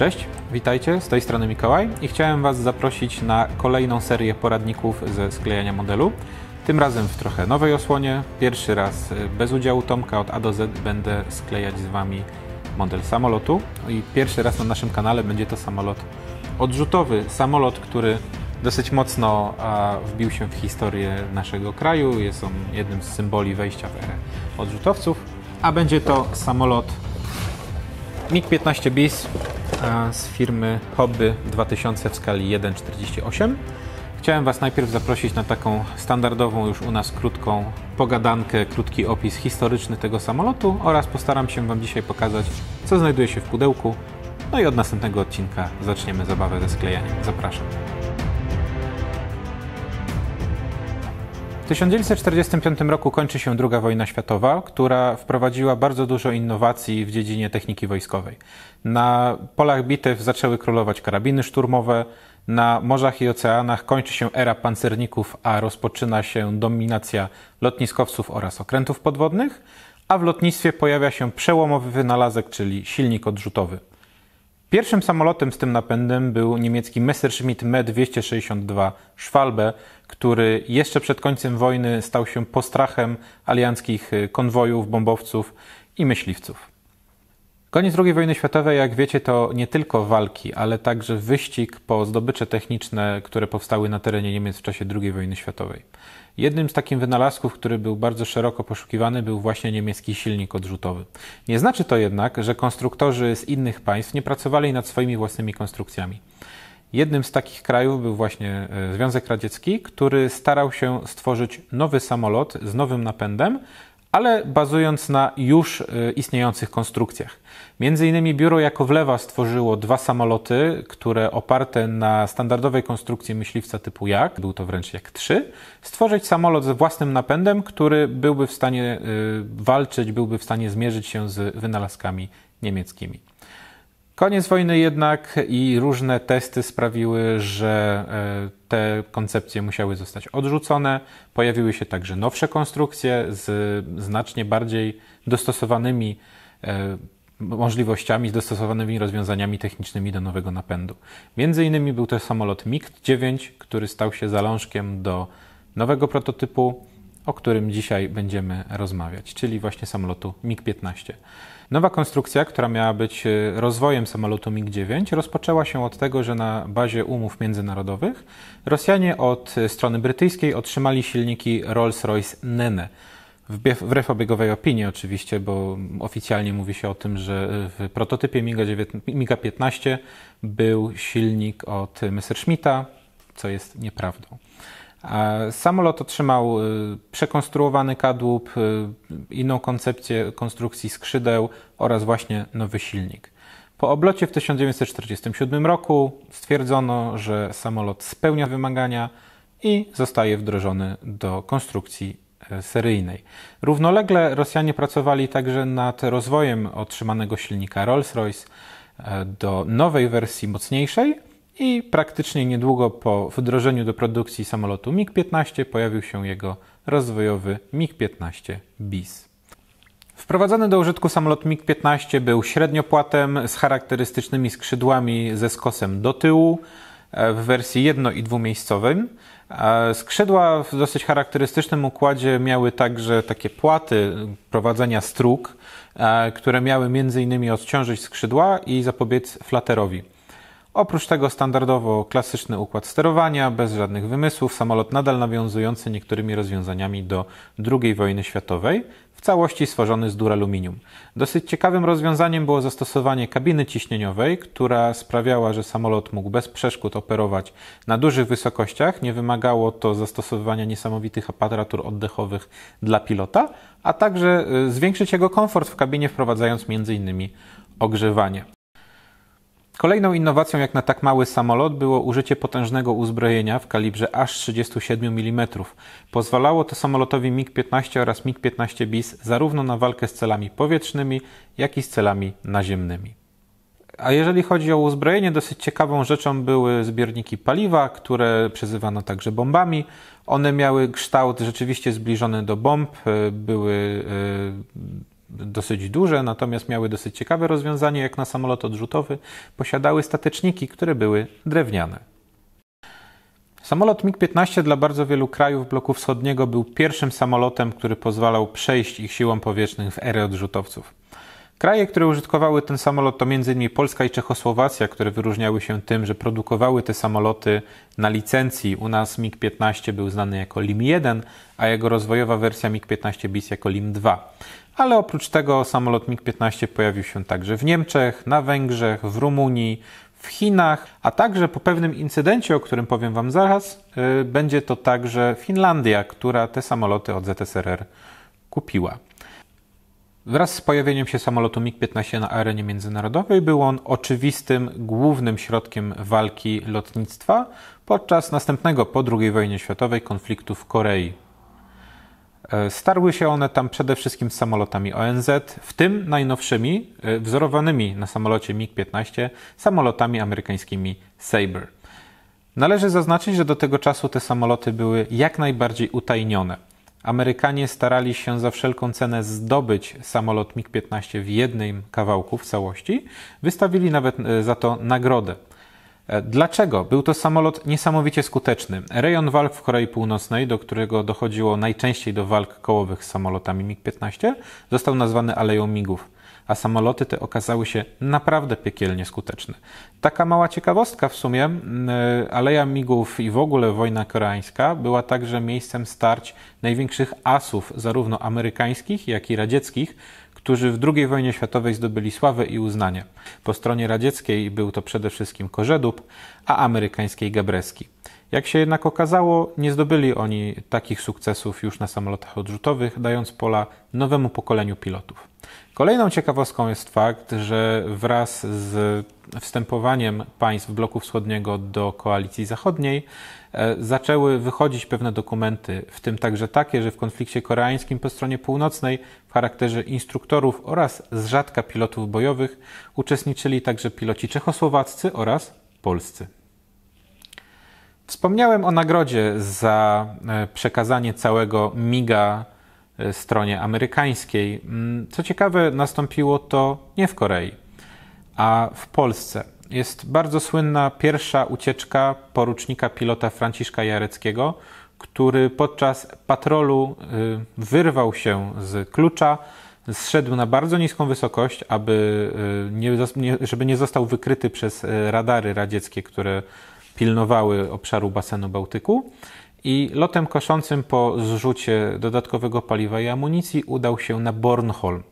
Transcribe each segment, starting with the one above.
Cześć, witajcie, z tej strony Mikołaj i chciałem Was zaprosić na kolejną serię poradników ze sklejania modelu. Tym razem w trochę nowej osłonie. Pierwszy raz y, bez udziału Tomka od A do Z będę sklejać z Wami model samolotu. I pierwszy raz na naszym kanale będzie to samolot odrzutowy. Samolot, który dosyć mocno wbił się w historię naszego kraju. Jest on jednym z symboli wejścia w erę odrzutowców. A będzie to samolot MiG-15 bis z firmy Hobby 2000 w skali 1,48. Chciałem Was najpierw zaprosić na taką standardową już u nas krótką pogadankę, krótki opis historyczny tego samolotu oraz postaram się Wam dzisiaj pokazać, co znajduje się w pudełku. No i od następnego odcinka zaczniemy zabawę ze sklejaniem. Zapraszam. 1945 roku kończy się II wojna światowa, która wprowadziła bardzo dużo innowacji w dziedzinie techniki wojskowej. Na polach bitew zaczęły królować karabiny szturmowe, na morzach i oceanach kończy się era pancerników, a rozpoczyna się dominacja lotniskowców oraz okrętów podwodnych, a w lotnictwie pojawia się przełomowy wynalazek, czyli silnik odrzutowy. Pierwszym samolotem z tym napędem był niemiecki Messerschmitt Me-262 Schwalbe, który jeszcze przed końcem wojny stał się postrachem alianckich y, konwojów, bombowców i myśliwców. Koniec II wojny światowej, jak wiecie, to nie tylko walki, ale także wyścig po zdobycze techniczne, które powstały na terenie Niemiec w czasie II wojny światowej. Jednym z takich wynalazków, który był bardzo szeroko poszukiwany, był właśnie niemiecki silnik odrzutowy. Nie znaczy to jednak, że konstruktorzy z innych państw nie pracowali nad swoimi własnymi konstrukcjami. Jednym z takich krajów był właśnie e, Związek Radziecki, który starał się stworzyć nowy samolot z nowym napędem, ale bazując na już y, istniejących konstrukcjach. Między innymi biuro Jakowlewa stworzyło dwa samoloty, które oparte na standardowej konstrukcji myśliwca typu Jak, był to wręcz jak 3, stworzyć samolot z własnym napędem, który byłby w stanie y, walczyć, byłby w stanie zmierzyć się z wynalazkami niemieckimi. Koniec wojny jednak i różne testy sprawiły, że e, te koncepcje musiały zostać odrzucone. Pojawiły się także nowsze konstrukcje z znacznie bardziej dostosowanymi e, możliwościami, z dostosowanymi rozwiązaniami technicznymi do nowego napędu. Między innymi był to samolot MiG-9, który stał się zalążkiem do nowego prototypu o którym dzisiaj będziemy rozmawiać, czyli właśnie samolotu MiG-15. Nowa konstrukcja, która miała być e, rozwojem samolotu MiG-9, rozpoczęła się od tego, że na bazie umów międzynarodowych Rosjanie od strony brytyjskiej otrzymali silniki Rolls-Royce Nene. Wbrew obiegowej opinii oczywiście, bo oficjalnie mówi się o tym, że w prototypie MiG-15 był silnik od Messerschmitta, co jest nieprawdą. Samolot otrzymał y, przekonstruowany kadłub, y, inną koncepcję konstrukcji skrzydeł oraz właśnie nowy silnik. Po oblocie w 1947 roku stwierdzono, że samolot spełnia wymagania i zostaje wdrożony do konstrukcji e, seryjnej. Równolegle Rosjanie pracowali także nad rozwojem otrzymanego silnika Rolls-Royce e, do nowej wersji mocniejszej, i praktycznie niedługo po wdrożeniu do produkcji samolotu MiG-15 pojawił się jego rozwojowy MiG-15 bis. Wprowadzony do użytku samolot MiG-15 był średniopłatem z charakterystycznymi skrzydłami ze skosem do tyłu e, w wersji jedno- i dwumiejscowym. E, skrzydła w dosyć charakterystycznym układzie miały także takie płaty prowadzenia strug, e, które miały m.in. odciążyć skrzydła i zapobiec flaterowi. Oprócz tego standardowo klasyczny układ sterowania, bez żadnych wymysłów, samolot nadal nawiązujący niektórymi rozwiązaniami do II wojny światowej, w całości stworzony z duraluminium. Dosyć ciekawym rozwiązaniem było zastosowanie kabiny ciśnieniowej, która sprawiała, że samolot mógł bez przeszkód operować na dużych wysokościach, nie wymagało to zastosowania niesamowitych aparatur oddechowych dla pilota, a także y, zwiększyć jego komfort w kabinie wprowadzając m.in. ogrzewanie. Kolejną innowacją jak na tak mały samolot było użycie potężnego uzbrojenia w kalibrze aż 37 mm. Pozwalało to samolotowi MiG-15 oraz MiG-15 bis zarówno na walkę z celami powietrznymi, jak i z celami naziemnymi. A jeżeli chodzi o uzbrojenie, dosyć ciekawą rzeczą były zbiorniki paliwa, które przezywano także bombami. One miały kształt rzeczywiście zbliżony do bomb, były e, dosyć duże, natomiast miały dosyć ciekawe rozwiązanie, jak na samolot odrzutowy. Posiadały stateczniki, które były drewniane. Samolot MiG-15 dla bardzo wielu krajów bloku wschodniego był pierwszym samolotem, który pozwalał przejść ich siłom powietrznym w erę odrzutowców. Kraje, które użytkowały ten samolot to m.in. Polska i Czechosłowacja, które wyróżniały się tym, że produkowały te samoloty na licencji. U nas MiG-15 był znany jako LIM-1, a jego rozwojowa wersja MiG-15 bis jako LIM-2. Ale oprócz tego samolot MiG-15 pojawił się także w Niemczech, na Węgrzech, w Rumunii, w Chinach, a także po pewnym incydencie, o którym powiem Wam zaraz, yy, będzie to także Finlandia, która te samoloty od ZSRR kupiła. Wraz z pojawieniem się samolotu MiG-15 na arenie międzynarodowej był on oczywistym głównym środkiem walki lotnictwa podczas następnego po II wojnie światowej konfliktu w Korei. E, starły się one tam przede wszystkim z samolotami ONZ, w tym najnowszymi, e, wzorowanymi na samolocie MiG-15, samolotami amerykańskimi Sabre. Należy zaznaczyć, że do tego czasu te samoloty były jak najbardziej utajnione. Amerykanie starali się za wszelką cenę zdobyć samolot MiG-15 w jednym kawałku w całości. Wystawili nawet e, za to nagrodę. E, dlaczego? Był to samolot niesamowicie skuteczny. Rejon walk w Korei Północnej, do którego dochodziło najczęściej do walk kołowych z samolotami MiG-15, został nazwany Aleją Migów a samoloty te okazały się naprawdę piekielnie skuteczne. Taka mała ciekawostka w sumie, Aleja Migów i w ogóle wojna koreańska była także miejscem starć największych asów, zarówno amerykańskich, jak i radzieckich, którzy w II wojnie światowej zdobyli sławę i uznanie. Po stronie radzieckiej był to przede wszystkim Korzedób, a amerykańskiej Gabreski. Jak się jednak okazało, nie zdobyli oni takich sukcesów już na samolotach odrzutowych, dając pola nowemu pokoleniu pilotów. Kolejną ciekawostką jest fakt, że wraz z wstępowaniem państw bloku wschodniego do koalicji zachodniej e, zaczęły wychodzić pewne dokumenty, w tym także takie, że w konflikcie koreańskim po stronie północnej w charakterze instruktorów oraz z rzadka pilotów bojowych uczestniczyli także piloci czechosłowaccy oraz polscy. Wspomniałem o nagrodzie za e, przekazanie całego MIGA E, stronie amerykańskiej. Mm, co ciekawe, nastąpiło to nie w Korei, a w Polsce. Jest bardzo słynna pierwsza ucieczka porucznika pilota Franciszka Jareckiego, który podczas patrolu y, wyrwał się z klucza, zszedł na bardzo niską wysokość, aby y, nie, żeby nie został wykryty przez y, radary radzieckie, które pilnowały obszaru basenu Bałtyku i lotem koszącym po zrzucie dodatkowego paliwa i amunicji udał się na Bornholm,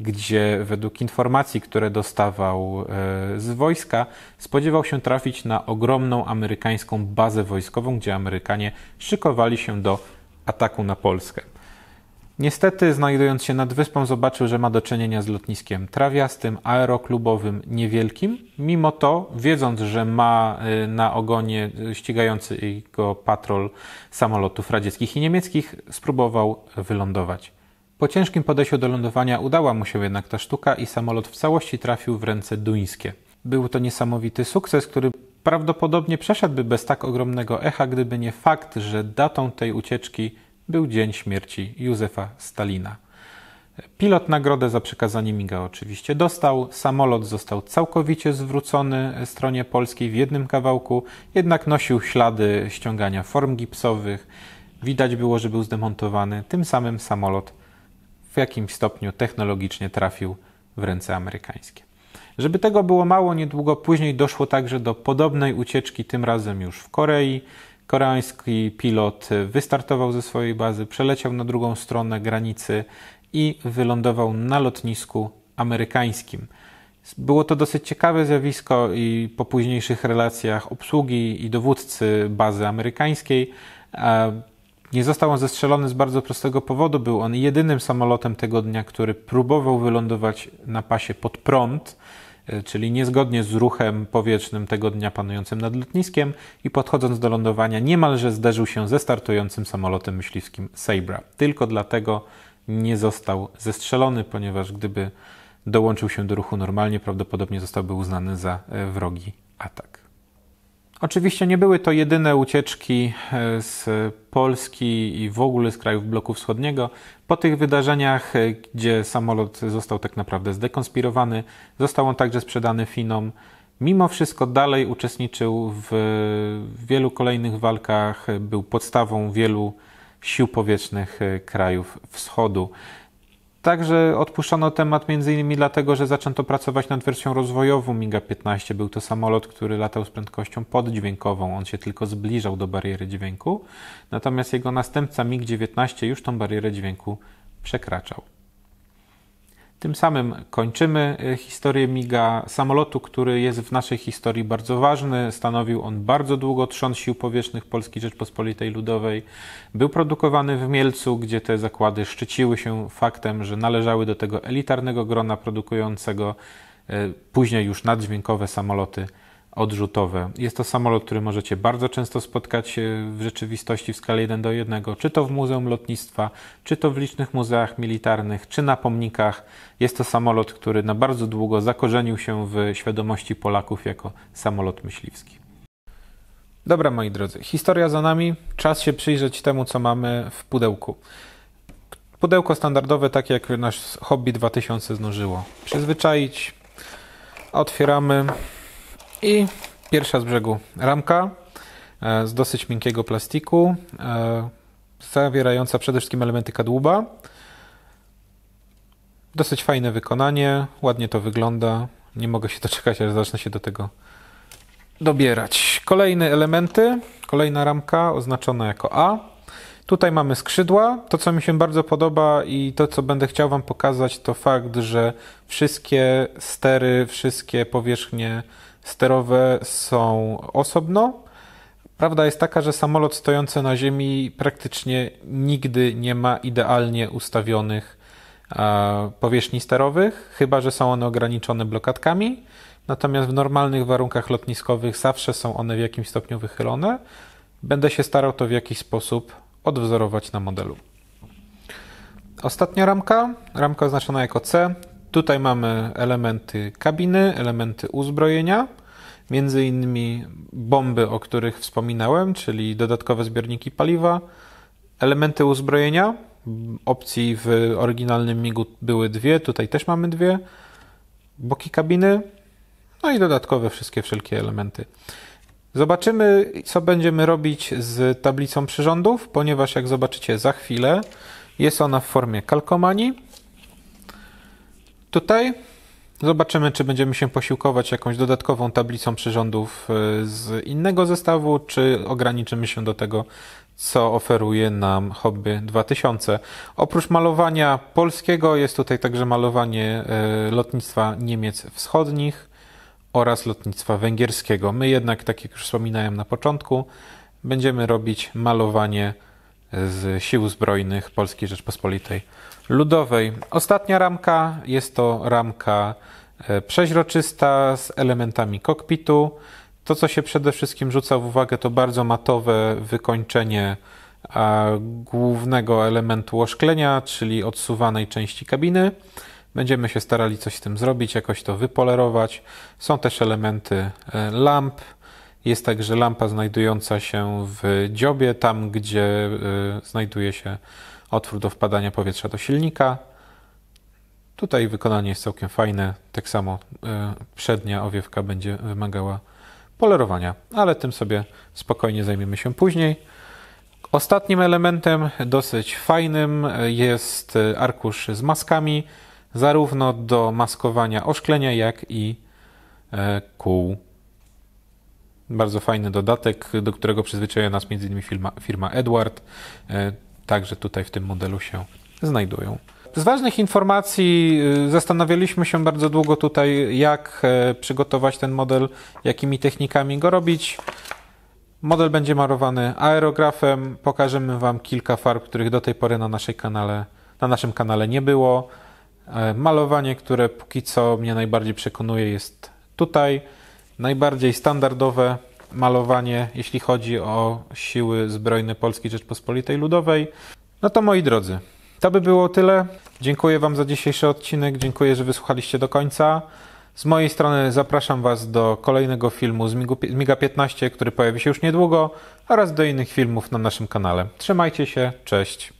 gdzie według informacji, które dostawał e, z wojska, spodziewał się trafić na ogromną amerykańską bazę wojskową, gdzie Amerykanie szykowali się do ataku na Polskę. Niestety, znajdując się nad wyspą, zobaczył, że ma do czynienia z lotniskiem trawiastym, aeroklubowym, niewielkim. Mimo to, wiedząc, że ma y, na ogonie y, ścigający go patrol samolotów radzieckich i niemieckich, spróbował wylądować. Po ciężkim podejściu do lądowania udała mu się jednak ta sztuka i samolot w całości trafił w ręce duńskie. Był to niesamowity sukces, który prawdopodobnie przeszedłby bez tak ogromnego echa, gdyby nie fakt, że datą tej ucieczki był dzień śmierci Józefa Stalina. Pilot nagrodę za przekazanie miga oczywiście dostał. Samolot został całkowicie zwrócony stronie polskiej w jednym kawałku, jednak nosił ślady ściągania form gipsowych. Widać było, że był zdemontowany. Tym samym samolot w jakimś stopniu technologicznie trafił w ręce amerykańskie. Żeby tego było mało, niedługo później doszło także do podobnej ucieczki, tym razem już w Korei. Koreański pilot wystartował ze swojej bazy, przeleciał na drugą stronę granicy i wylądował na lotnisku amerykańskim. Było to dosyć ciekawe zjawisko i po późniejszych relacjach obsługi i dowódcy bazy amerykańskiej. Nie został on zestrzelony z bardzo prostego powodu. Był on jedynym samolotem tego dnia, który próbował wylądować na pasie pod prąd. E, czyli niezgodnie z ruchem powietrznym tego dnia panującym nad lotniskiem i podchodząc do lądowania niemalże zderzył się ze startującym samolotem myśliwskim Sabra. Tylko dlatego nie został zestrzelony, ponieważ gdyby dołączył się do ruchu normalnie, prawdopodobnie zostałby uznany za e, wrogi atak. Oczywiście nie były to jedyne ucieczki e, z Polski i w ogóle z krajów bloku wschodniego. Po tych wydarzeniach, e, gdzie samolot został tak naprawdę zdekonspirowany, został on także sprzedany Finom. Mimo wszystko dalej uczestniczył w wielu kolejnych walkach, był podstawą wielu sił powietrznych e, krajów wschodu. Także odpuszczono temat m.in. dlatego, że zaczęto pracować nad wersją rozwojową MIGA 15. Był to samolot, który latał z prędkością poddźwiękową. On się tylko zbliżał do bariery dźwięku. Natomiast jego następca MIG 19 już tą barierę dźwięku przekraczał. Tym samym kończymy e, historię Miga, samolotu, który jest w naszej historii bardzo ważny. Stanowił on bardzo długo trzon sił powietrznych Polskiej Rzeczpospolitej Ludowej. Był produkowany w Mielcu, gdzie te zakłady szczyciły się faktem, że należały do tego elitarnego grona produkującego e, później już naddźwiękowe samoloty odrzutowe. Jest to samolot, który możecie bardzo często spotkać e, w rzeczywistości w skali 1 do 1, czy to w Muzeum Lotnictwa, czy to w licznych muzeach militarnych, czy na pomnikach. Jest to samolot, który na bardzo długo zakorzenił się w świadomości Polaków jako samolot myśliwski. Dobra, moi drodzy, historia za nami. Czas się przyjrzeć temu, co mamy w pudełku. Pudełko standardowe, tak jak nasz Hobby 2000 znużyło. Przyzwyczaić. Otwieramy. I pierwsza z brzegu ramka e, z dosyć miękkiego plastiku, e, zawierająca przede wszystkim elementy kadłuba. Dosyć fajne wykonanie, ładnie to wygląda. Nie mogę się doczekać, aż zacznę się do tego dobierać. Kolejne elementy, kolejna ramka oznaczona jako A. Tutaj mamy skrzydła. To, co mi się bardzo podoba i to, co będę chciał Wam pokazać, to fakt, że wszystkie stery, wszystkie powierzchnie sterowe są osobno. Prawda jest taka, że samolot stojący na ziemi praktycznie nigdy nie ma idealnie ustawionych powierzchni sterowych, chyba że są one ograniczone blokadkami. Natomiast w normalnych warunkach lotniskowych zawsze są one w jakimś stopniu wychylone. Będę się starał to w jakiś sposób odwzorować na modelu. Ostatnia ramka, ramka oznaczona jako C, Tutaj mamy elementy kabiny, elementy uzbrojenia, między innymi bomby, o których wspominałem, czyli dodatkowe zbiorniki paliwa, elementy uzbrojenia. Opcji w oryginalnym MIGU były dwie, tutaj też mamy dwie. Boki kabiny, no i dodatkowe wszystkie wszelkie elementy. Zobaczymy, co będziemy robić z tablicą przyrządów, ponieważ jak zobaczycie za chwilę, jest ona w formie kalkomanii. Tutaj zobaczymy, czy będziemy się posiłkować jakąś dodatkową tablicą przyrządów e, z innego zestawu, czy ograniczymy się do tego, co oferuje nam Hobby 2000. Oprócz malowania polskiego jest tutaj także malowanie e, lotnictwa Niemiec Wschodnich oraz lotnictwa węgierskiego. My jednak, tak jak już wspominałem na początku, będziemy robić malowanie z Sił Zbrojnych Polskiej Rzeczpospolitej Ludowej. Ostatnia ramka jest to ramka e, przeźroczysta z elementami kokpitu. To, co się przede wszystkim rzuca w uwagę, to bardzo matowe wykończenie głównego elementu oszklenia, czyli odsuwanej części kabiny. Będziemy się starali coś z tym zrobić, jakoś to wypolerować. Są też elementy e, lamp, jest także lampa znajdująca się w dziobie, tam gdzie y, znajduje się otwór do wpadania powietrza do silnika. Tutaj wykonanie jest całkiem fajne. Tak samo y, przednia owiewka będzie wymagała polerowania, ale tym sobie spokojnie zajmiemy się później. Ostatnim elementem, dosyć fajnym, jest y, arkusz z maskami, zarówno do maskowania oszklenia, jak i kół. Bardzo fajny dodatek, do którego przyzwyczaja nas między Firma, firma Edward. E, także tutaj w tym modelu się znajdują. Z ważnych informacji e, zastanawialiśmy się bardzo długo tutaj, jak e, przygotować ten model, jakimi technikami go robić. Model będzie marowany aerografem. Pokażemy Wam kilka farb, których do tej pory na, naszej kanale, na naszym kanale nie było. Malowanie, które póki co mnie najbardziej przekonuje, jest tutaj najbardziej standardowe malowanie, jeśli chodzi o siły zbrojne Polskiej Rzeczpospolitej Ludowej. No to moi drodzy, to by było tyle. Dziękuję Wam za dzisiejszy odcinek, dziękuję, że wysłuchaliście do końca. Z mojej strony zapraszam Was do kolejnego filmu z Miga 15, który pojawi się już niedługo, oraz do innych filmów na naszym kanale. Trzymajcie się, cześć.